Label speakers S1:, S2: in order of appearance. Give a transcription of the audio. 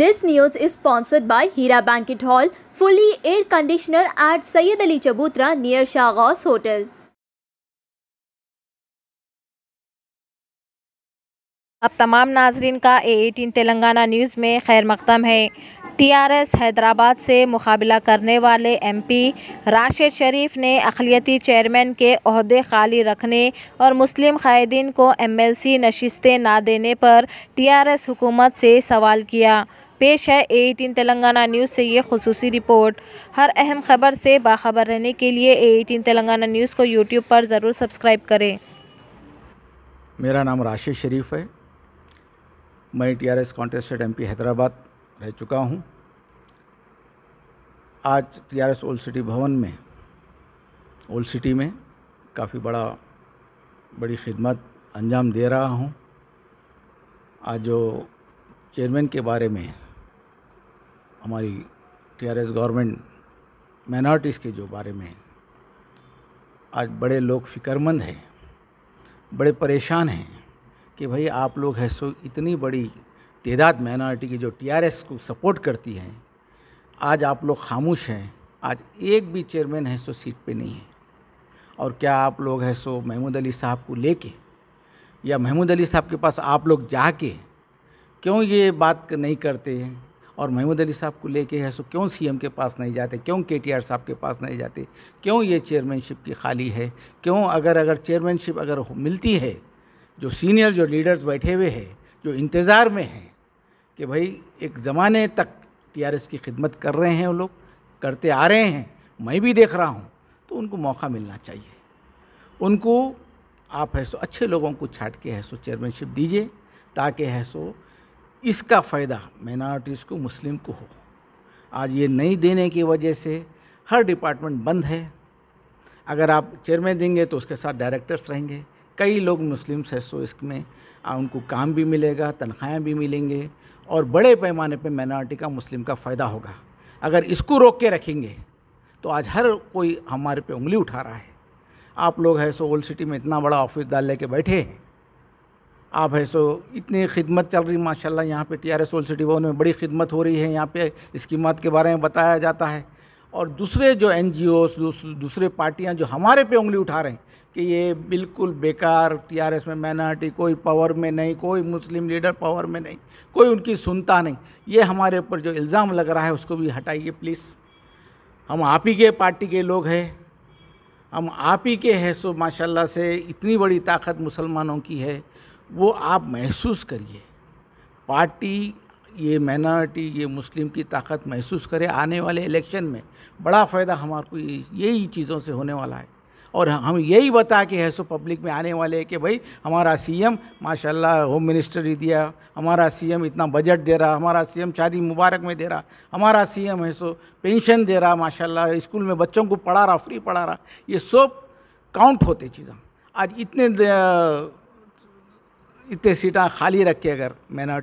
S1: this news is sponsored by Heera Banquet hall fully air conditioner at Syed Ali Chabutra near Shah hotel अब तमाम नाजरन का A eighteen Telangana news में खैर मकदम है टीआरएस हैदराबाद से मुकाबला करने वाले एमपी राशिद शरीफ ने अखिलती चेयरमैन के अहदे खाली रखने और मुस्लिम क़ायदीन को एमएलसी नशिस्तें ना देने पर टीआरएस हुकूमत से सवाल किया पेश है एटीन तेलंगाना न्यूज़ से ये खसूसी रिपोर्ट हर अहम खबर से बाखबर रहने के लिए एटीन तेलंगाना न्यूज़ को यूट्यूब पर ज़रूर सब्सक्राइब करें
S2: मेरा नाम राशिद शरीफ है मैं T R S contested M Hyderabad रह चुका हूँ आज T R S old city Bhavan में ओल्ड सिटी में काफ़ी बड़ा बड़ी खिदमत अंजाम दे रहा हूँ आज जो चेयरमैन के बारे में हमारी टीआरएस गवर्नमेंट माइनॉरिटीज़ के जो बारे में आज बड़े लोग फिक्रमंद हैं बड़े परेशान हैं कि भाई आप लोग है सो इतनी बड़ी तदाद माइनॉरिटी की जो टीआरएस को सपोर्ट करती हैं आज आप लोग खामोश हैं आज एक भी चेयरमैन है सो सीट पे नहीं है और क्या आप लोग है सो महमूद अली साहब को लेके या महमूद अली साहब के पास आप लोग जाके क्यों ये बात नहीं करते हैं और महमूद अली साहब को लेके है सो क्यों सीएम के पास नहीं जाते क्यों केटीआर साहब के पास नहीं जाते क्यों ये चेयरमैनशिप की खाली है क्यों अगर अगर चेयरमैनशिप अगर मिलती है जो सीनियर जो लीडर्स बैठे हुए हैं जो इंतज़ार में हैं कि भाई एक ज़माने तक टी की खिदमत कर रहे हैं वो लोग करते आ रहे हैं मैं भी देख रहा हूँ तो उनको मौका मिलना चाहिए उनको आप है सो अच्छे लोगों को छाट के है सो चेयरमैनशिप दीजिए ताकि है सो इसका फ़ायदा माइनॉरिटीज़ को मुस्लिम को हो आज ये नहीं देने की वजह से हर डिपार्टमेंट बंद है अगर आप चेयरमैन देंगे तो उसके साथ डायरेक्टर्स रहेंगे कई लोग मुस्लिम्स हैं सो इसमें उनको काम भी मिलेगा तनख्वाहें भी मिलेंगे और बड़े पैमाने पे माइनॉरिटी का मुस्लिम का फ़ायदा होगा अगर इसको रोक के रखेंगे तो आज हर कोई हमारे पे उंगली उठा रहा है आप लोग है सो ओल्ड सिटी में इतना बड़ा ऑफिस डाल लेके बैठे हैं आप है सो इतनी खिदमत चल रही माशाल्लाह यहाँ पे टीआरएस एस सिटी भवन में बड़ी खिदमत हो रही है यहाँ पे स्कीमात के बारे में बताया जाता है और दूसरे जो एन दूसरे पार्टियाँ जो हमारे पे उंगली उठा रहे हैं कि ये बिल्कुल बेकार टीआरएस में माइनॉरिटी कोई पावर में नहीं कोई मुस्लिम लीडर पावर में नहीं कोई उनकी सुनता नहीं ये हमारे ऊपर जो इल्ज़ाम लग रहा है उसको भी हटाइए प्लीज़ हम आप ही के पार्टी के लोग हैं हम आप ही के हैं सो माशाल्लाह से इतनी बड़ी ताकत मुसलमानों की है वो आप महसूस करिए पार्टी ये माइनॉरिटी ये मुस्लिम की ताकत महसूस करे आने वाले इलेक्शन में बड़ा फ़ायदा हमारे को यही चीज़ों से होने वाला है और हम यही बता के है सो पब्लिक में आने वाले कि भाई हमारा सीएम माशाल्लाह होम मिनिस्टर ही दिया हमारा सीएम इतना बजट दे रहा हमारा सीएम शादी मुबारक में दे रहा हमारा सीएम है सो पेंशन दे रहा माशाल्लाह स्कूल में बच्चों को पढ़ा रहा फ्री पढ़ा रहा ये सब काउंट होते चीज़ें आज इतने इतने सीटा खाली रखे अगर मैंने